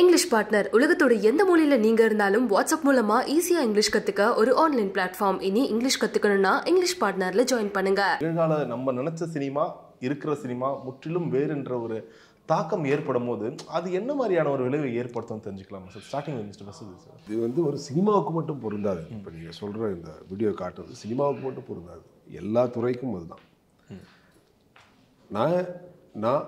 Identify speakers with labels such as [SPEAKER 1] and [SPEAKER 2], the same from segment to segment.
[SPEAKER 1] English partner உலகத்தோட எந்த மொழியில நீங்க இருந்தாலும் வாட்ஸ்அப் மூலமா ஈஸியா இங்கிலீஷ் கத்துக்க ஒரு ஆன்லைன் பிளாட்ஃபார்ம் இனி இங்கிலீஷ் கத்துக்கணும்னா இங்கிலீஷ் பார்ட்னர்ல ஜாயின் பண்ணுங்க
[SPEAKER 2] எதிர்கால நம்ம நினைச்ச சினிமா இருக்கிற சினிமா முற்றிலும் வேறுன்ற ஒரு தாக்கம் ஏற்படும் போது அது என்ன மாதிரியான ஒரு விளைவை ஏற்படுத்தும் தெரிஞ்சுக்கலாம் சார் ஸ்டார்டிங் மிஸ்டர் சார்
[SPEAKER 3] இது வந்து ஒரு சினிமாவுக்கு மட்டும் பொருந்தாது இப்போ நீங்கள் சொல்கிற இந்த வீடியோ காட்டுறது சினிமாவுக்கு மட்டும் பொருந்தாது எல்லா துறைக்கும் அதுதான் நான் நான்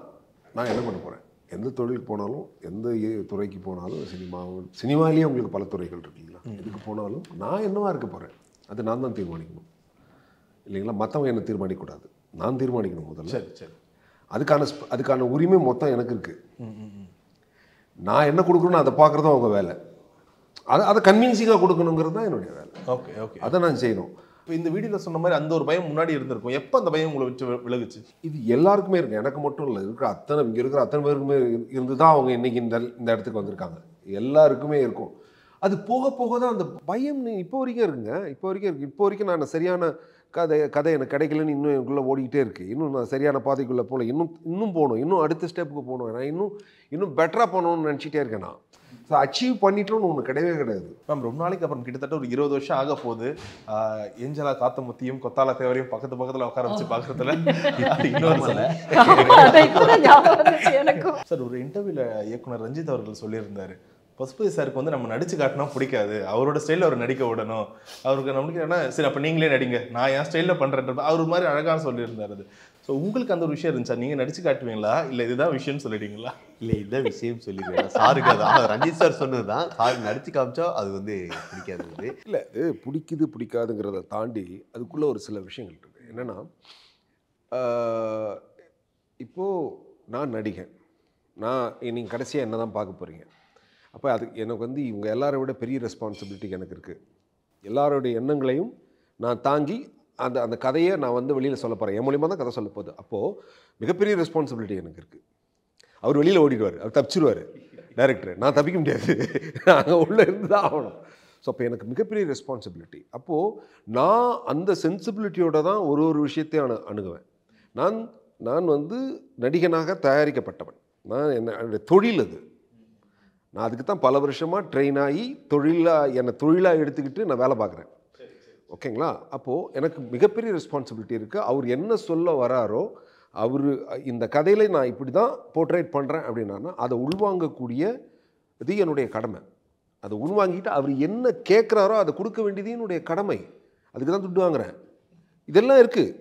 [SPEAKER 3] நான் என்ன பண்ண போகிறேன் எந்த தொழிலுக்கு போனாலும் எந்த துறைக்கு போனாலும் சினிமாவும் சினிமாலேயே உங்களுக்கு பல துறைகள் இருக்குங்களா எதுக்கு இதுக்கு போனாலும் நான் என்னவாக இருக்க போகிறேன் அது நான் தான் தீர்மானிக்கணும் இல்லைங்களா மற்றவங்க என்னை தீர்மானிக்கூடாது நான் தீர்மானிக்கணும் முதல்ல சரி சரி அதுக்கான அதுக்கான உரிமை மொத்தம் எனக்கு
[SPEAKER 2] இருக்குது
[SPEAKER 3] நான் என்ன கொடுக்குறோன்னு அதை பார்க்குறதும் அவங்க வேலை அதை அதை கன்வின்சிங்காக கொடுக்கணுங்கிறது தான் என்னுடைய வேலை ஓகே ஓகே அதை நான் செய்யணும் இப்போ இந்த வீடியோவில் சொன்ன மாதிரி அந்த ஒரு பயம் முன்னாடி இருந்திருக்கும் எப்போ அந்த பயம் உங்களை விட்டு விலகுச்சு இது எல்லாருக்குமே இருக்குது எனக்கு மட்டும் இல்லை இருக்கிற அத்தனை இங்கே இருக்கிற அத்தனை பேருக்குமே இருந்து தான் அவங்க இன்றைக்கி இந்த இந்த இடத்துக்கு வந்திருக்காங்க எல்லாருக்குமே இருக்கும் அது போக போக தான் அந்த பயம் இப்போ வரைக்கும் இருக்குங்க இப்போ வரைக்கும் இருக்குது இப்போ வரைக்கும் நான் சரியான கதை கதை எனக்கு கிடைக்கலன்னு இன்னும் எனக்குள்ளே ஓடிக்கிட்டே இருக்குது இன்னும் நான் சரியான பாதைக்குள்ளே போகல இன்னும் இன்னும் போகணும் இன்னும் அடுத்த ஸ்டெப்புக்கு போகணும் நான் இன்னும் இன்னும் பெட்டராக போகணும்னு நினச்சிட்டே இருக்கேன் நான் ஸோ அச்சீவ் பண்ணிட்டோம்னு ஒன்று கிடையவே கிடையாது மேம் ரொம்ப நாளைக்கு அப்புறம் கிட்டத்தட்ட ஒரு இருபது வருஷம் ஆக போகுது
[SPEAKER 2] ஏஞ்சலா காத்தமுத்தியும் கொத்தால தேவரையும் பக்கத்து பக்கத்தில் உட்கார வச்சு பார்க்கறதுல இன்னொரு சார் ஒரு இன்டர்வியூல இயக்குனர் ரஞ்சித் அவர்கள் சொல்லியிருந்தாரு பசுபதி சாருக்கு வந்து நம்ம நடிச்சு காட்டினா பிடிக்காது அவரோட ஸ்டைலில் அவர் நடிக்க விடணும் அவருக்கு நம்மளுக்கு என்ன சரி அப்போ நீங்களே நடிங்க நான் என் ஸ்டைலில் பண்ணுறேன் அவர் மாதிரி அழகான சொல்லியிருந்தார் அது ஸோ உங்களுக்கு அந்த ஒரு விஷயம் இருந்துச்சா நீங்கள் நடிச்சு காட்டுவீங்களா இல்லை இதுதான் விஷயம்னு சொல்லிட்டீங்களா இல்லை இதுதான் விஷயம் சொல்லிடுவேன் சாருக்கு அது ரஞ்சித்
[SPEAKER 3] சார் சொன்னது தான் சார் நடிச்சு காமிச்சா அது வந்து பிடிக்காது வந்து இல்லை அது பிடிக்குது பிடிக்காதுங்கிறத தாண்டி அதுக்குள்ளே ஒரு சில விஷயங்கள் இருக்குது என்னென்னா இப்போது நான் நடிகன் நான் நீங்கள் கடைசியாக என்ன தான் பார்க்க போகிறீங்க அப்போ அது எனக்கு வந்து இவங்க எல்லாரை விட பெரிய ரெஸ்பான்சிபிலிட்டி எனக்கு இருக்குது எல்லாருடைய எண்ணங்களையும் நான் தாங்கி அந்த அந்த கதையை நான் வந்து வெளியில் சொல்ல போகிறேன் என் மூலியமாக தான் கதை சொல்ல போகுது அப்போது மிகப்பெரிய ரெஸ்பான்சிபிலிட்டி எனக்கு இருக்குது அவர் வெளியில் ஓடிடுவார் அவர் தப்பிச்சிருவார் டேரக்டர் நான் தப்பிக்க முடியாது நாங்கள் உள்ளே இருந்து தான் ஆகணும் ஸோ அப்போ எனக்கு மிகப்பெரிய ரெஸ்பான்சிபிலிட்டி அப்போது நான் அந்த சென்சிபிலிட்டியோட தான் ஒரு ஒரு விஷயத்தையும் அணு அணுகுவேன் நான் நான் வந்து நடிகனாக தயாரிக்கப்பட்டவன் நான் என்னோட தொழில் அது நான் அதுக்கு தான் பல வருஷமாக ட்ரெயின் ஆகி தொழிலாக என்னை தொழிலாக எடுத்துக்கிட்டு நான் வேலை பார்க்குறேன் ஓகேங்களா அப்போது எனக்கு மிகப்பெரிய ரெஸ்பான்சிபிலிட்டி இருக்குது அவர் என்ன சொல்ல வராரோ அவர் இந்த கதையில் நான் இப்படி தான் போர்ட்ரேட் பண்ணுறேன் அப்படின்னா அதை உள்வாங்கக்கூடிய இது என்னுடைய கடமை அதை உள்வாங்கிட்டு அவர் என்ன கேட்குறாரோ அதை கொடுக்க வேண்டியது என்னுடைய கடமை அதுக்கு தான் துட்டு வாங்குகிறேன் இதெல்லாம் இருக்குது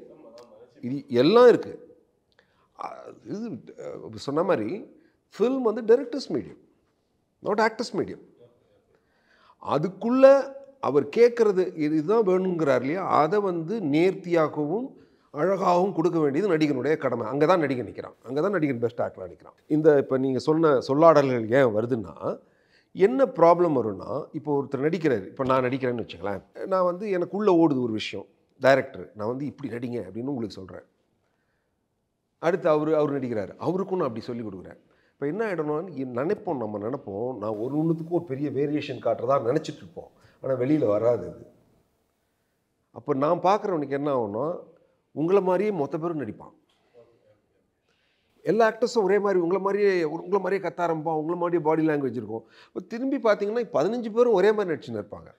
[SPEAKER 3] இது எல்லாம் இருக்குது இது சொன்ன மாதிரி ஃபில்ம் வந்து directors medium not actors medium அதுக்குள்ளே அவர் கேட்குறது இதுதான் வேணுங்கிறார் இல்லையா அதை வந்து நேர்த்தியாகவும் அழகாகவும் கொடுக்க வேண்டியது நடிகனுடைய கடமை அங்கே தான் நடிகன் நிற்கிறான் அங்கே தான் நடிகன் பெஸ்ட் ஆக்டராக நிற்கிறான் இந்த இப்போ நீங்கள் சொன்ன சொல்லாடல்கள் ஏன் வருதுன்னா என்ன ப்ராப்ளம் வரும்னா இப்போ ஒருத்தர் நடிக்கிறார் இப்போ நான் நடிக்கிறேன்னு வச்சுக்கலேன் நான் வந்து எனக்குள்ளே ஓடுது ஒரு விஷயம் டைரக்டர் நான் வந்து இப்படி நடிங்க அப்படின்னு உங்களுக்கு சொல்கிறேன் அடுத்து அவர் அவர் நடிக்கிறார் அவருக்கும் நான் அப்படி சொல்லி கொடுக்குறேன் இப்போ என்ன ஆகிடணும்னு நினைப்போம் நம்ம நினைப்போம் நான் ஒரு ஒன்றுத்துக்கும் ஒரு பெரிய வேரியேஷன் காட்டுறதா நினச்சிட்டு இருப்போம் ஆனால் வெளியில் வராது இது அப்போ நான் பார்க்குறவனுக்கு என்ன ஆகும்னா உங்களை மாதிரியே மொத்த பேரும் நடிப்பான் எல்லா ஆக்டர்ஸும் ஒரே மாதிரி உங்களை மாதிரியே உங்களை மாதிரியே கத்த ஆரம்பிப்பான் உங்களை மாதிரியே பாடி லாங்குவேஜ் இருக்கும் இப்போ திரும்பி பார்த்தீங்கன்னா பதினஞ்சு பேரும் ஒரே மாதிரி நடிச்சுன்னு இருப்பாங்க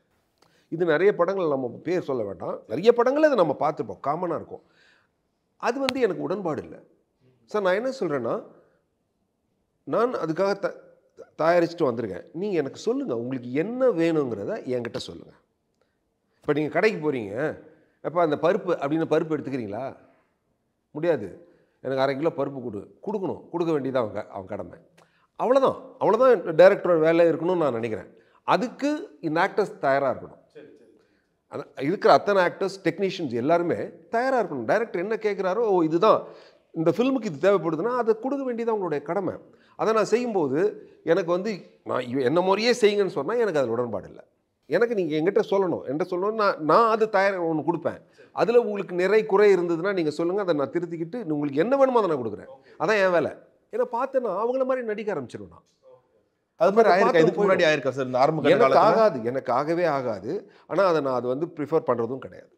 [SPEAKER 3] இது நிறைய படங்கள் நம்ம பேர் சொல்ல வேண்டாம் நிறைய படங்கள் அதை நம்ம பார்த்துருப்போம் காமனாக இருக்கும் அது வந்து எனக்கு உடன்பாடு இல்லை சார் நான் என்ன சொல்கிறேன்னா நான் அதுக்காக த தயாரிச்சுட்டு வந்திருக்கேன் நீங்கள் எனக்கு சொல்லுங்கள் உங்களுக்கு என்ன வேணுங்கிறத என்கிட்ட சொல்லுங்கள் இப்போ நீங்கள் கடைக்கு போகிறீங்க அப்போ அந்த பருப்பு அப்படின்னு பருப்பு எடுத்துக்கிறீங்களா முடியாது எனக்கு அரை கிலோ பருப்பு கொடு கொடுக்கணும் கொடுக்க வேண்டியதான் அவங்க அவன் கடமை அவ்வளோதான் அவ்வளோதான் டைரக்டரோட வேலை இருக்கணும்னு நான் நினைக்கிறேன் அதுக்கு இந்த ஆக்டர்ஸ் தயாராக இருக்கணும் இருக்கிற அத்தனை ஆக்டர்ஸ் டெக்னீஷியன்ஸ் எல்லாருமே தயாராக இருக்கணும் டைரக்டர் என்ன கேட்குறாரோ ஓ இதுதான் இந்த ஃபில்முக்கு இது தேவைப்படுதுன்னா அதை கொடுக்க வேண்டியது அவங்களுடைய கடமை அதை நான் செய்யும்போது எனக்கு வந்து நான் என்ன முறையே செய்யுங்கன்னு சொன்னால் எனக்கு அதில் உடன்பாடு இல்லை எனக்கு நீங்கள் எங்கிட்ட சொல்லணும் என்கிட்ட சொல்லணும் நான் நான் அது தயார் ஒன்று கொடுப்பேன் அதில் உங்களுக்கு நிறை குறை இருந்ததுன்னா நீங்கள் சொல்லுங்கள் அதை நான் திருத்திக்கிட்டு உங்களுக்கு என்ன வேணுமோ அதை நான் கொடுக்குறேன் அதான் என் வேலை ஏன்னா பார்த்தேன்னா அவங்கள மாதிரி நடிக்க ஆரம்பிச்சிடும் நான் அது மாதிரி ஆயிருக்கு இதுக்கு முன்னாடி ஆயிருக்கா சார் ஆரம்ப எனக்கு ஆகாது எனக்கு ஆகவே ஆகாது ஆனால் அதை நான் அது வந்து ப்ரிஃபர் பண்ணுறதும் கிடையாது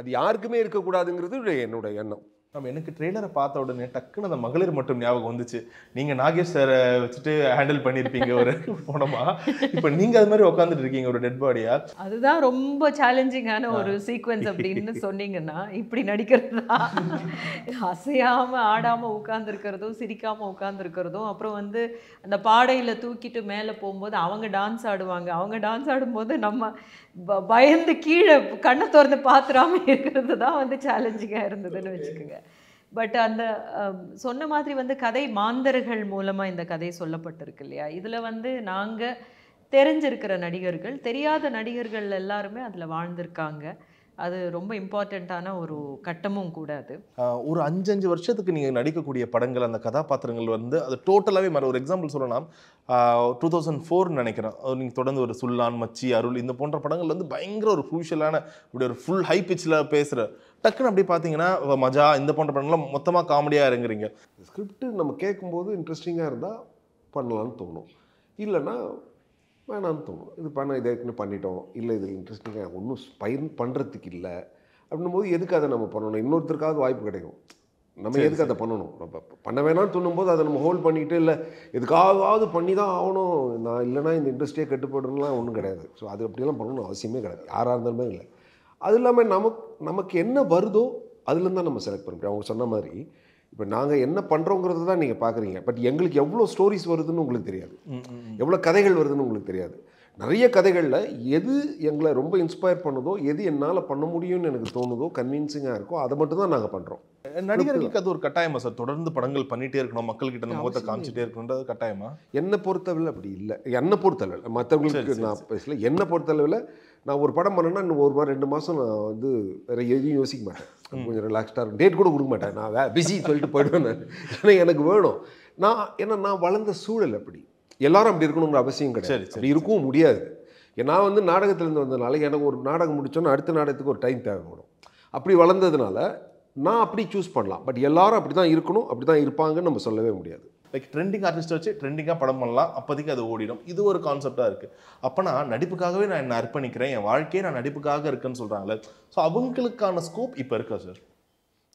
[SPEAKER 3] அது யாருக்குமே இருக்கக்கூடாதுங்கிறது என்னுடைய எண்ணம் நம்ம எனக்கு ட்ரெய்லரை பார்த்த உடனே
[SPEAKER 2] டக்குன்னு அந்த மகளிர் மட்டும் ஞாபகம் வந்துச்சு நீங்கள் நாகேஷ் சாரை வச்சுட்டு ஹேண்டில் பண்ணியிருப்பீங்க ஒரு போனோமா இப்போ நீங்கள் அது மாதிரி உட்காந்துட்டு இருக்கீங்க ஒரு டெட் பாடியா
[SPEAKER 1] அதுதான் ரொம்ப சேலஞ்சிங்கான ஒரு சீக்வன்ஸ் அப்படின்னு சொன்னீங்கன்னா இப்படி நடிக்கிறது அசையாமல் ஆடாமல் உட்காந்துருக்கிறதும் சிரிக்காமல் உட்காந்துருக்கிறதும் அப்புறம் வந்து அந்த பாடையில் தூக்கிட்டு மேலே போகும்போது அவங்க டான்ஸ் ஆடுவாங்க அவங்க டான்ஸ் ஆடும்போது நம்ம பயந்து கீழே கண்ணை திறந்து பார்த்துடாமல் இருக்கிறது தான் வந்து சேலஞ்சிங்காக இருந்ததுன்னு வச்சுக்கோங்க பட் அந்த சொன்ன மாதிரி வந்து கதை மாந்தர்கள் மூலமாக இந்த கதை சொல்லப்பட்டிருக்கு இல்லையா இதில் வந்து நாங்கள் தெரிஞ்சிருக்கிற நடிகர்கள் தெரியாத நடிகர்கள் எல்லாருமே அதில் வாழ்ந்திருக்காங்க அது ரொம்ப இம்பார்ட்டண்ட்டான ஒரு கட்டமும் கூட அது
[SPEAKER 2] ஒரு அஞ்சஞ்சு வருஷத்துக்கு நீங்கள் நடிக்கக்கூடிய படங்கள் அந்த கதாபாத்திரங்கள் வந்து அது டோட்டலாகவே மாதிரி ஒரு எக்ஸாம்பிள் சொல்லலாம் டூ தௌசண்ட் ஃபோர்னு நினைக்கிறேன் நீங்கள் தொடர்ந்து ஒரு சுல்லான் மச்சி அருள் இந்த போன்ற படங்கள் வந்து பயங்கர ஒரு ஃபியூஷியலான இப்படி ஒரு ஃபுல் ஹை பிச்சில் பேசுகிற டக்குன்னு அப்படி பார்த்தீங்கன்னா மஜா இந்த போன்ற படங்கள்லாம் மொத்தமாக காமெடியாக
[SPEAKER 3] இறங்குறீங்க ஸ்கிரிப்ட் நம்ம கேட்கும்போது இன்ட்ரெஸ்டிங்காக இருந்தால் பண்ணலான்னு தோணும் இல்லைன்னா வேணான்னு தோணும் இது பண்ண இதை ஏற்கனவே பண்ணிட்டோம் இல்லை இதில் இன்ட்ரெஸ்டிங்காக எனக்கு ஒன்றும் பயன் பண்ணுறதுக்கு இல்லை அப்படின்னும் போது எதுக்கு அதை நம்ம பண்ணணும் இன்னொருத்தருக்காவது வாய்ப்பு கிடைக்கும் நம்ம எதுக்கு அதை பண்ணணும் நம்ம பண்ண வேணாம்னு தோணும்போது அதை நம்ம ஹோல்ட் பண்ணிட்டு இல்லை எதுக்காகவாவது பண்ணி தான் ஆகணும் நான் இல்லைனா இந்த இன்ட்ரெஸ்டே கட்டுப்படுறதுலாம் ஒன்றும் கிடையாது ஸோ அது அப்படியெல்லாம் பண்ணணும் அவசியமே கிடையாது யாராக இருந்தாலுமே இல்லை அது இல்லாமல் நமக்கு நமக்கு என்ன வருதோ அதுலேருந்து தான் நம்ம செலக்ட் பண்ண முடியும் அவங்க சொன்ன மாதிரி இப்போ நாங்கள் என்ன பண்ணுறோங்கிறது தான் நீங்கள் பார்க்குறீங்க பட் எங்களுக்கு எவ்வளோ ஸ்டோரிஸ் வருதுன்னு உங்களுக்கு தெரியாது எவ்வளோ கதைகள் வருதுன்னு உங்களுக்கு தெரியாது நிறைய கதைகளில் எது எங்களை ரொம்ப இன்ஸ்பயர் பண்ணுதோ எது என்னால் பண்ண முடியும்னு எனக்கு தோணுதோ கன்வின்சிங்காக இருக்கோ அதை மட்டும் தான் நாங்கள் பண்ணுறோம்
[SPEAKER 2] நடிகர்களுக்கு அது ஒரு கட்டாயமா சார்
[SPEAKER 3] தொடர்ந்து படங்கள் பண்ணிட்டே இருக்கணும் மக்கள்கிட்ட நம்ம முகத்தை காமிச்சிட்டே
[SPEAKER 2] இருக்கணும்ன்றது கட்டாயமா
[SPEAKER 3] என்னை பொறுத்தளவில் அப்படி இல்லை என்னை பொறுத்தளவில் மற்றவங்களுக்கு நான் பேசல என்னை பொறுத்தளவில் நான் ஒரு படம் பண்ணேன்னா இன்னும் ஒரு ரெண்டு மாதம் நான் வந்து வேறு எதையும் யோசிக்க மாட்டேன் கொஞ்சம் ரிலாக்ஸ்டாக இருக்கும் டேட் கூட கொடுக்க மாட்டேன் நான் வே பிஸி சொல்லிட்டு போயிடுவேன் ஏன்னா எனக்கு வேணும் நான் ஏன்னா நான் வளர்ந்த சூழல் அப்படி எல்லாரும் அப்படி இருக்கணுங்கிற அவசியம் கிடையாது அப்படி இருக்கவும் முடியாது நான் வந்து நாடகத்திலேருந்து வந்ததுனால எனக்கு ஒரு நாடகம் முடித்தோன்னா அடுத்த நாடகத்துக்கு ஒரு டைம் தேவைப்படும் அப்படி வளர்ந்ததுனால நான் அப்படி சூஸ் பண்ணலாம் பட் எல்லாரும் அப்படி தான் இருக்கணும் அப்படி தான் இருப்பாங்கன்னு நம்ம சொல்லவே முடியாது லைக் ட்ரெண்டிங் ஆர்டிஸ்ட் வச்சு ட்ரெண்டிங்காக படம் பண்ணலாம் அப்போதைக்கு அது ஓடிடும்
[SPEAKER 2] இது ஒரு கான்செப்டாக இருக்குது அப்போ நான் நடிப்புக்காகவே நான் என்ன அர்ப்பணிக்கிறேன் என் வாழ்க்கையே நான் நடிப்புக்காக இருக்குன்னு சொல்கிறாங்களே
[SPEAKER 3] ஸோ அவங்களுக்கான ஸ்கோப் இப்போ இருக்கா சார்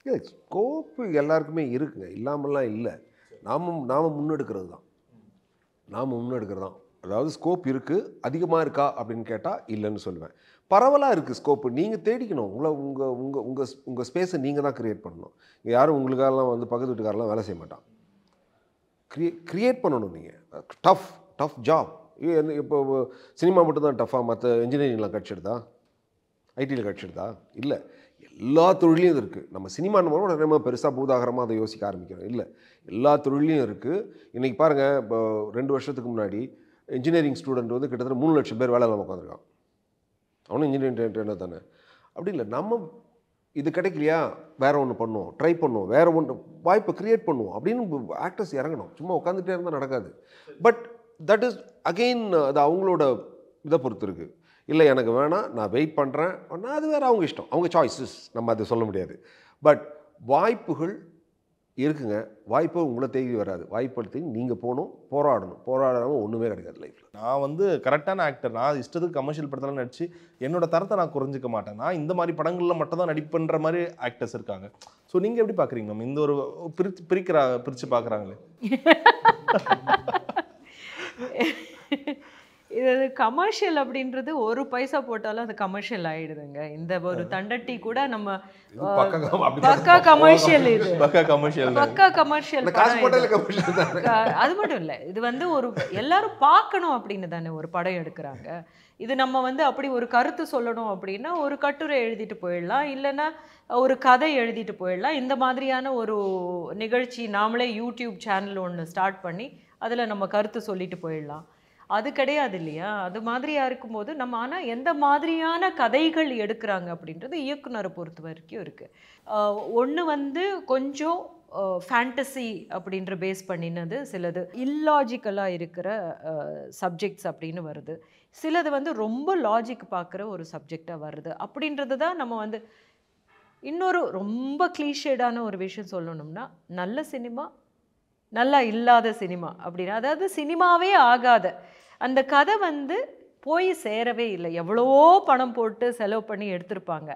[SPEAKER 3] இல்லை ஸ்கோப்பு எல்லாருக்குமே இருக்குங்க இல்லாமல்லாம் இல்லை நாம் நாம் முன்னெடுக்கிறது தான் நாம் முன்னெடுக்கிறது தான் அதாவது ஸ்கோப் இருக்குது அதிகமாக இருக்கா அப்படின்னு கேட்டால் இல்லைன்னு சொல்லுவேன் பரவலாக இருக்குது ஸ்கோப்பு நீங்கள் தேடிக்கணும் உங்களை உங்கள் உங்கள் உங்கள் உங்கள் ஸ்பேஸை நீங்கள் தான் க்ரியேட் பண்ணணும் இங்கே யாரும் உங்களுக்காகலாம் வந்து பக்கத்து வீட்டுக்காரெல்லாம் வேலை செய்ய மாட்டான் க்ரியே க்ரியேட் பண்ணணும் நீங்கள் டஃப் டஃப் ஜாப் இப்போ சினிமா மட்டும்தான் டஃப்பாக மற்ற இன்ஜினியரிங்லாம் கட்சிடுதா ஐடியில் கட்சிடுதா இல்லை எல்லா தொழிலையும் இது இருக்குது நம்ம சினிமா நம்ம நம்ம பெருசாக பூதாகரமாக அதை யோசிக்க ஆரம்பிக்கிறோம் இல்லை எல்லா தொழிலையும் இருக்குது இன்றைக்கி பாருங்கள் இப்போ ரெண்டு வருஷத்துக்கு முன்னாடி இன்ஜினியரிங் ஸ்டூடெண்ட் வந்து கிட்டத்தட்ட மூணு லட்சம் பேர் வேலை இல்லாமல் உட்காந்துருக்கான் அவனும் இன்ஜினியரிங் ட்ரெயினர் தானே அப்படி இல்லை நம்ம இது கிடைக்கலையா வேறு ஒன்று பண்ணுவோம் ட்ரை பண்ணுவோம் வேறு ஒன்று வாய்ப்பை க்ரியேட் பண்ணுவோம் அப்படின்னு ஆக்டர்ஸ் இறங்கணும் சும்மா உட்காந்துட்டே இருந்தால் நடக்காது பட் தட் இஸ் அகெயின் அது அவங்களோட இதை பொறுத்து இருக்குது இல்லை எனக்கு வேணாம் நான் வெயிட் பண்ணுறேன் நான் அது வேறு அவங்க இஷ்டம் அவங்க சாய்ஸஸ் நம்ம அதை சொல்ல முடியாது பட் வாய்ப்புகள் இருக்குங்க வாய்ப்பு உங்களை தேடி வராது வாய்ப்பு நீங்கள் போகணும் போராடணும் போராடாமல் ஒன்றுமே கிடைக்காது லைஃப்பில்
[SPEAKER 2] நான் வந்து கரெக்டான ஆக்டர் நான் இஷ்டத்துக்கு கமர்ஷியல் படத்தெல்லாம் நடித்து என்னோட தரத்தை நான் குறைஞ்சிக்க மாட்டேன் நான் இந்த மாதிரி படங்களில் மட்டும் தான் நடிப்புன்ற மாதிரி ஆக்டர்ஸ் இருக்காங்க ஸோ நீங்கள் எப்படி பார்க்குறீங்க மேம் இந்த ஒரு பிரித்து பிரிக்கிறா பிரித்து பார்க்குறாங்களே
[SPEAKER 1] இது கமர்ஷியல் அப்படின்றது ஒரு பைசா போட்டாலும் அது கமர்ஷியல் ஆயிடுதுங்க இந்த ஒரு தண்டட்டி கூட நம்ம பக்கா கமர்ஷியல் இது
[SPEAKER 2] பக்கா கமர்ஷியல் பக்கா
[SPEAKER 1] கமர்ஷியல் அது மட்டும் இல்லை இது வந்து ஒரு எல்லாரும் பார்க்கணும் அப்படின்னு தானே ஒரு படம் எடுக்கிறாங்க இது நம்ம வந்து அப்படி ஒரு கருத்து சொல்லணும் அப்படின்னா ஒரு கட்டுரை எழுதிட்டு போயிடலாம் இல்லைன்னா ஒரு கதை எழுதிட்டு போயிடலாம் இந்த மாதிரியான ஒரு நிகழ்ச்சி நாமளே யூடியூப் சேனல் ஒன்று ஸ்டார்ட் பண்ணி அதில் நம்ம கருத்து சொல்லிட்டு போயிடலாம் அது கிடையாது இல்லையா அது மாதிரியாக இருக்கும்போது நம்ம ஆனால் எந்த மாதிரியான கதைகள் எடுக்கிறாங்க அப்படின்றது இயக்குனரை பொறுத்த வரைக்கும் இருக்குது ஒன்று வந்து கொஞ்சம் ஃபேண்டசி அப்படின்ற பேஸ் பண்ணினது சிலது இல்லாஜிக்கலாக இருக்கிற சப்ஜெக்ட்ஸ் அப்படின்னு வருது சிலது வந்து ரொம்ப லாஜிக் பார்க்குற ஒரு சப்ஜெக்டாக வருது அப்படின்றது தான் நம்ம வந்து இன்னொரு ரொம்ப கிளீஷேடான ஒரு விஷயம் சொல்லணும்னா நல்ல சினிமா நல்லா இல்லாத சினிமா அப்படின்னா அதாவது சினிமாவே ஆகாத அந்த கதை வந்து போய் சேரவே இல்லை எவ்வளவோ பணம் போட்டு செலவு பண்ணி எடுத்திருப்பாங்க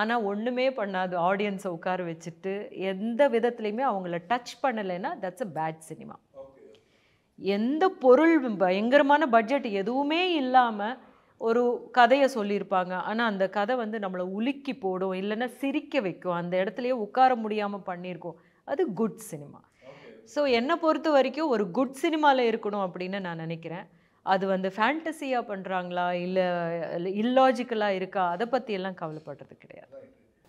[SPEAKER 1] ஆனால் ஒன்றுமே பண்ணாது ஆடியன்ஸை உட்கார வச்சுட்டு எந்த விதத்துலையுமே அவங்கள டச் பண்ணலைன்னா தட்ஸ் அ பேட் சினிமா எந்த பொருள் பயங்கரமான பட்ஜெட் எதுவுமே இல்லாமல் ஒரு கதையை சொல்லியிருப்பாங்க ஆனால் அந்த கதை வந்து நம்மளை உலுக்கி போடும் இல்லைன்னா சிரிக்க வைக்கும் அந்த இடத்துலையே உட்கார முடியாமல் பண்ணியிருக்கோம் அது குட் சினிமா ஸோ என்னை பொறுத்த வரைக்கும் ஒரு குட் சினிமாவில் இருக்கணும் அப்படின்னு நான் நினைக்கிறேன் அது வந்து ஃபேண்டசியாக பண்ணுறாங்களா இல்லை இல்லாஜிக்கலாக இருக்கா அதை பற்றியெல்லாம் கவலைப்படுறது கிடையாது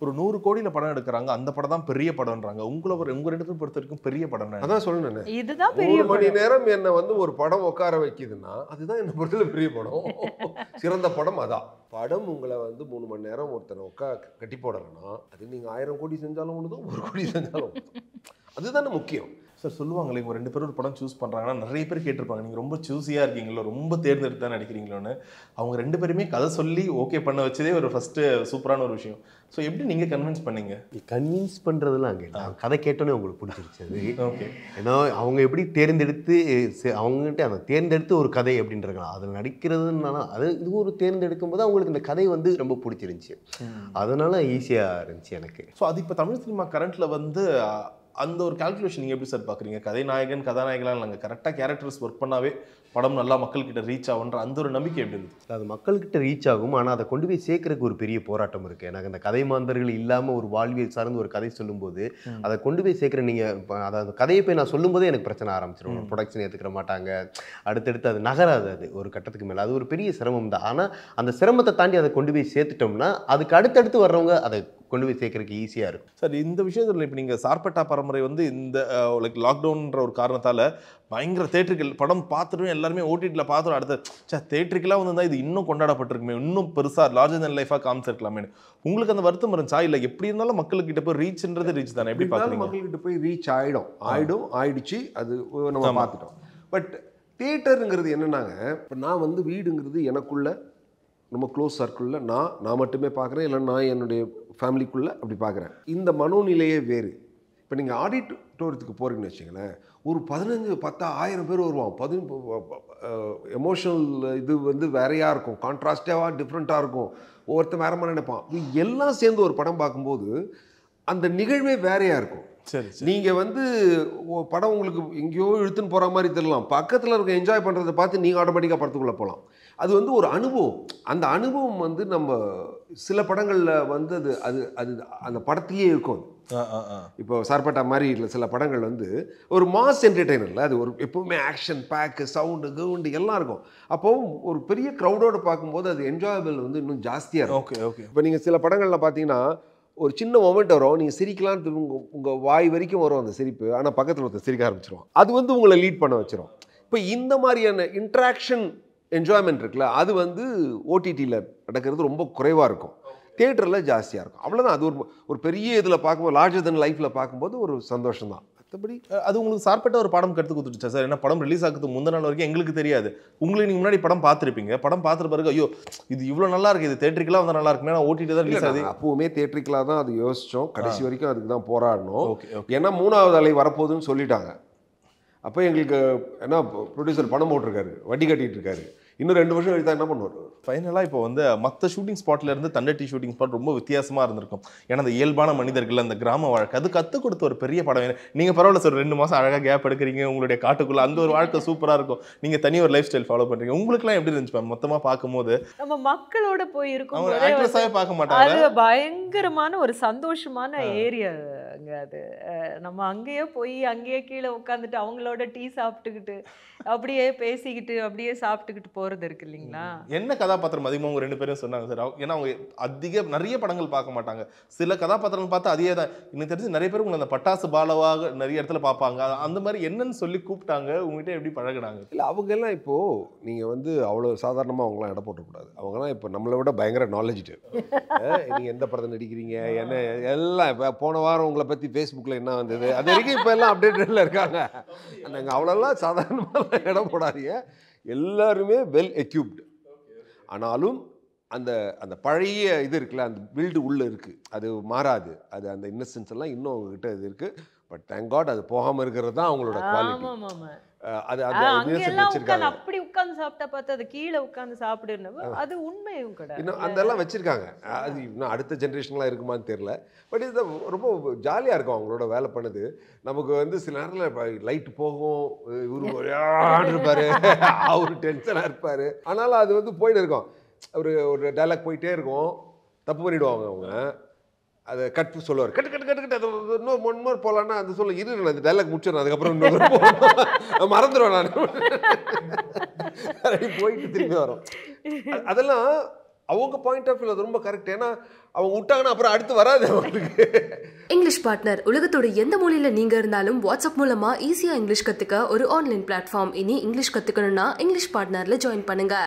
[SPEAKER 2] ஒரு நூறு கோடியில் படம் எடுக்கிறாங்க அந்த படம் தான் பெரிய படம்ன்றாங்க உங்களை ஒரு உங்கள் இடத்துல பொறுத்த வரைக்கும்
[SPEAKER 3] பெரிய படம் அதான் சொல்லணும்
[SPEAKER 1] இதுதான் பெரிய மணி நேரம்
[SPEAKER 3] என்னை வந்து ஒரு படம் உட்கார வைக்கிதுன்னா அதுதான் என்னை பொறுத்தல பெரிய படம் சிறந்த படம் அதான் படம் உங்களை வந்து மூணு மணி நேரம் ஒருத்தனை உட்கா கட்டி போடலைன்னா அது நீங்கள் ஆயிரம் கோடி செஞ்சாலும் ஒன்று ஒரு கோடி செஞ்சாலும் அதுதானே
[SPEAKER 2] முக்கியம் சார் சொல்லுவாங்களே இவங்க ரெண்டு பேரும் ஒரு படம் சூஸ் பண்ணுறாங்கன்னா நிறைய பேர் கேட்டிருப்பாங்க நீங்கள் ரொம்ப சூஸியாக இருக்கீங்களோ ரொம்ப தேர்ந்தெடுத்து தான் நடிக்கிறீங்களோன்னு அவங்க ரெண்டு பேருமே கதை சொல்லி ஓகே பண்ண வச்சதே ஒரு ஃபஸ்ட்டு சூப்பரான ஒரு விஷயம் ஸோ எப்படி நீங்கள் கன்வின்ஸ் பண்ணீங்க கன்வின்ஸ் பண்ணுறதுலாம் அங்கே கதை கேட்டோன்னே உங்களுக்கு பிடிச்சிருச்சு அது ஓகே ஏன்னா அவங்க எப்படி தேர்ந்தெடுத்து அவங்ககிட்ட அந்த தேர்ந்தெடுத்து ஒரு கதை அப்படின்றாங்க அதில் நடிக்கிறதுனால அது இது ஒரு தேர்ந்தெடுக்கும் போது அவங்களுக்கு இந்த கதை வந்து ரொம்ப பிடிச்சிருந்துச்சி அதனால் ஈஸியாக இருந்துச்சு எனக்கு ஸோ அது இப்போ தமிழ் சினிமா கரண்ட்டில் வந்து அந்த ஒரு கால்குலேஷன் நீங்கள் எப்படி சார் பார்க்குறீங்க கதைநாயகன் கதாநாயகனால் நாங்கள் கரெக்டாக கேரக்டர்ஸ் ஒர்க் பண்ணாவே படம் நல்லா மக்கள்கிட்ட ரீச் ஆகுன்ற அந்த ஒரு நம்பிக்கை எப்படி இருந்தது அது மக்கள்கிட்ட ரீச் ஆகும் ஆனால் அதை கொண்டு போய் சேர்க்கறதுக்கு ஒரு பெரிய போராட்டம் இருக்குது எனக்கு அந்த கதை மாந்தர்கள் இல்லாமல் ஒரு வாழ்வியல் சார்ந்து ஒரு கதை சொல்லும்போது அதை கொண்டு போய் சேர்க்குற நீங்கள் அதாவது கதையை போய் நான் சொல்லும்போதே எனக்கு பிரச்சனை ஆரம்பிச்சிடும் ப்ரொடக்ஷன் ஏற்றுக்கிற மாட்டாங்க அடுத்தடுத்து அது நகராது அது ஒரு கட்டத்துக்கு மேலே அது ஒரு பெரிய சிரமம் தான் ஆனால் அந்த சிரமத்தை தாண்டி அதை கொண்டு போய் சேர்த்துட்டோம்னா அதுக்கு அடுத்தடுத்து வர்றவங்க அதை கொண்டு போய் சேர்க்கறதுக்கு ஈஸியாக இருக்கும் சார் இந்த விஷயத்தில் இப்போ நீங்கள் சார்பட்டா பரம்பரை வந்து இந்த லைக் லாக்டவுன்ற ஒரு காரணத்தால் பயங்கர தேட்டருக்கு படம் பார்த்துட்டு எல்லாருமே ஓடிடியில் பார்த்துட்டு அடுத்த சார் தேட்டருக்கெல்லாம் வந்து இது இன்னும் கொண்டாடப்பட்டிருக்குமே இன்னும் பெருசாக லார்ஜர் தன் லைஃபாக காமிச்சிருக்கலாமே உங்களுக்கு அந்த வருத்தம் இருந்துச்சா இல்லை எப்படி இருந்தாலும் மக்கள்கிட்ட போய் ரீச்ன்றது ரீச் தானே எப்படி பார்த்தாலும்
[SPEAKER 3] மக்கள்கிட்ட போய் ரீச் ஆகிடும் ஆகிடும் ஆயிடுச்சு அது நம்ம பார்த்துட்டோம் பட் தேட்டருங்கிறது என்னென்னாங்க இப்போ நான் வந்து வீடுங்கிறது எனக்குள்ள நம்ம க்ளோஸ் சர்க்கிளில் நான் நான் மட்டுமே பார்க்குறேன் இல்லை நான் என்னுடைய ஃபேமிலிக்குள்ளே அப்படி பார்க்குறேன் இந்த மனோநிலையே வேறு இப்போ நீங்கள் ஆடிட்டோரியத்துக்கு போகிறீங்கன்னு வச்சிங்களேன் ஒரு பதினஞ்சு பத்தா ஆயிரம் பேர் வருவான் பதி எமோஷனல் இது வந்து வேறையாக இருக்கும் கான்ட்ராஸ்டாக டிஃப்ரெண்ட்டாக இருக்கும் ஒவ்வொருத்தன் வேற மாதிரி நினைப்பான் எல்லாம் சேர்ந்து ஒரு படம் பார்க்கும்போது அந்த நிகழ்வே வேறையாக இருக்கும் சரி நீங்கள் வந்து படம் உங்களுக்கு எங்கேயோ இழுத்துன்னு போகிற மாதிரி தெரியலாம் பக்கத்தில் இருக்க என்ஜாய் பண்ணுறதை பார்த்து நீங்கள் ஆட்டோமேட்டிக்காக படத்துக்குள்ளே போகலாம் அது வந்து ஒரு அனுபவம் அந்த அனுபவம் வந்து நம்ம சில படங்களில் வந்து அது அது அது அந்த படத்திலேயே இருக்கும் இப்போ சார்பட்டா மாதிரி இல்லை சில படங்கள் வந்து ஒரு மாஸ் என்டர்டெய்னரில் அது ஒரு எப்பவுமே ஆக்ஷன் பேக்கு சவுண்டு கவுண்டு எல்லாம் இருக்கும் அப்போ ஒரு பெரிய க்ரௌடோடு பார்க்கும்போது அது என்ஜாயபிள் வந்து இன்னும் ஜாஸ்தியாக இருக்கும் ஓகே ஓகே இப்போ நீங்கள் சில படங்களில் பார்த்தீங்கன்னா ஒரு சின்ன மொமெண்ட் வரும் நீங்கள் சிரிக்கலான்னு உங்கள் உங்கள் வாய் வரைக்கும் வரும் அந்த சிரிப்பு ஆனால் பக்கத்தில் ஒருத்தர் சிரிக்க ஆரம்பிச்சிருவோம் அது வந்து உங்களை லீட் பண்ண வச்சிரும் இப்போ இந்த மாதிரியான இன்ட்ராக்ஷன் என்ஜாய்மெண்ட் இருக்குல்ல அது வந்து ஓடிடியில் நடக்கிறது ரொம்ப குறைவாக இருக்கும் தேட்டரில் ஜாஸ்தியாக இருக்கும் அவ்வளோதான் அது ஒரு ஒரு பெரிய இதில் பார்க்கும்போது லார்ஜர் தென் லைஃப்பில் பார்க்கும்போது ஒரு சந்தோஷம் தான் மற்றபடி அது உங்களுக்கு சார்பட்ட ஒரு படம் கற்றுக் கொடுத்துருச்சா சார் ஏன்னா படம் ரிலீஸ் ஆகுது முந்த நாள் வரைக்கும் எங்களுக்கு தெரியாது உங்களுக்கு நீங்கள் முன்னாடி
[SPEAKER 2] படம் பார்த்துருப்பீங்க படம் பார்த்துட்டு பிறகு ஐயோ இது இவ்வளோ நல்லா இருக்குது இது தேட்டரிக்கெலாம் வந்து நல்லா இருக்குமே ஏன்னா ஓட்டிட்டு தான் ரிலீஸ் ஆகுது
[SPEAKER 3] அப்போவுமே தேட்டரிக்கெலாம் தான் அது யோசித்தோம் கடைசி வரைக்கும் அதுக்கு தான் போராடணும் ஏன்னா மூணாவது அலை வரப்போகுதுன்னு சொல்லிட்டாங்க அப்போ எங்களுக்கு ஏன்னா ப்ரொடியூசர் பணம் போட்டிருக்காரு வட்டி கட்டிகிட்டு இருக்காரு இன்னும் ரெண்டு வருஷம் கழித்தா என்ன பண்ணுவார் ஃபைனலாக இப்போ வந்து மற்ற ஷூட்டிங் ஸ்பாட்ல இருந்து தண்டட்டி ஷூட்டிங் ஸ்பாட் ரொம்ப
[SPEAKER 2] வித்தியாசமாக இருந்திருக்கும் ஏன்னா அந்த இயல்பான மனிதர்கள் அந்த கிராம வாழ்க்கை அது கற்றுக் கொடுத்த ஒரு பெரிய படம் நீங்கள் பரவாயில்ல சார் ரெண்டு மாதம் அழகாக கேப் எடுக்கிறீங்க உங்களுடைய காட்டுக்குள்ளே அந்த ஒரு வாழ்க்கை சூப்பராக இருக்கும் நீங்கள் தனி ஒரு லைஃப் ஸ்டைல் ஃபாலோ பண்ணுறீங்க உங்களுக்குலாம் எப்படி இருந்துச்சு மேம் மொத்தமாக பார்க்கும்போது
[SPEAKER 1] நம்ம மக்களோட போய் இருக்கும் பார்க்க மாட்டாங்க பயங்கரமான ஒரு சந்தோஷமான ஏரியா இருக்குங்க அது நம்ம அங்கேயே போய் அங்கேயே கீழே உட்காந்துட்டு அவங்களோட டீ சாப்பிட்டுக்கிட்டு அப்படியே பேசிக்கிட்டு அப்படியே சாப்பிட்டுக்கிட்டு போகிறது இருக்கு இல்லைங்களா
[SPEAKER 2] என்ன கதாபாத்திரம் அதிகமாக அவங்க ரெண்டு பேரும் சொன்னாங்க சார் ஏன்னா அவங்க அதிக நிறைய படங்கள் பார்க்க மாட்டாங்க சில கதாபாத்திரங்கள் பார்த்து அதே தான் இன்னும் தெரிஞ்சு நிறைய பேர் உங்களை அந்த பட்டாசு பாலவாக நிறைய இடத்துல பார்ப்பாங்க அந்த மாதிரி என்னன்னு சொல்லி கூப்பிட்டாங்க உங்ககிட்ட எப்படி பழகினாங்க
[SPEAKER 3] இல்லை அவங்கெல்லாம் இப்போது நீங்கள் வந்து அவ்வளோ சாதாரணமாக அவங்களாம் இட போட்டக்கூடாது அவங்களாம் இப்போ நம்மளை விட பயங்கர நாலேஜ் நீங்கள் எந்த படத்தை நடிக்கிறீங்க என்ன எல்லாம் இப்போ போன வாரம் உங்களை பற்றி ஃபேஸ்புக்கில் என்ன வந்தது அது வரைக்கும் இப்போ எல்லாம் அப்டேட்டடில் இருக்காங்க அங்கே அவ்வளோலாம் சாதாரணமாக இடம் போடாதீங்க எல்லாருமே வெல் எக்யூப்டு ஆனாலும் அந்த அந்த பழைய இது இருக்குல்ல அந்த பில்டு உள்ளே இருக்குது அது மாறாது அது அந்த இன்னசென்ஸ் எல்லாம் இன்னும் அவங்கக்கிட்ட இது இருக்குது பட் தேங்க் காட் அது போகாமல் இருக்கிறது தான் அவங்களோட
[SPEAKER 1] குவாலிட்டி
[SPEAKER 3] அது அது அப்படி
[SPEAKER 1] உட்காந்து சாப்பிட்டா பார்த்தா அது கீழே உட்காந்து சாப்பிடுனப்போ அது உண்மையும் கூட இன்னும் அதெல்லாம்
[SPEAKER 3] வச்சுருக்காங்க அது இன்னும் அடுத்த ஜென்ரேஷன்லாம் இருக்குமான்னு தெரில பட் இது ரொம்ப ஜாலியாக இருக்கும் அவங்களோட வேலை பண்ணது நமக்கு வந்து சில நேரத்தில் லைட் போகும் இவரு இருப்பார் அவர் டென்ஷனாக இருப்பார் ஆனாலும் அது வந்து போயிட்டு இருக்கும் ஒரு ஒரு டைலாக் போயிட்டே இருக்கும் தப்பு பண்ணிவிடுவாங்க அவங்க அதை கட் சொல்லுவார் கட்டு கட்டு கட்டு கட்டு அது இன்னொரு ஒன் மோர் போகலான்னா அது சொல்ல இரு நான் அந்த டைலாக் முடிச்சிடணும் அதுக்கப்புறம் இன்னொரு மறந்துடுவேன் நான் போயிட்டு திரும்பி வரும் அதெல்லாம் அவங்க பாயிண்ட் ஆஃப் வியூ அது ரொம்ப கரெக்ட் ஏன்னா அவங்க விட்டாங்கன்னா அப்புறம் அடுத்து வராது அவங்களுக்கு
[SPEAKER 1] இங்கிலீஷ் பார்ட்னர் உலகத்தோட எந்த மொழியில நீங்க இருந்தாலும் வாட்ஸ்அப் மூலமா ஈஸியா இங்கிலீஷ் கத்துக்க ஒரு ஆன்லைன் பிளாட்ஃபார்ம் இனி இங்கிலீஷ் கத்துக்கணும்னா இங்கிலீஷ் பார்ட்னர்ல ஜாயின் பண்ணுங்க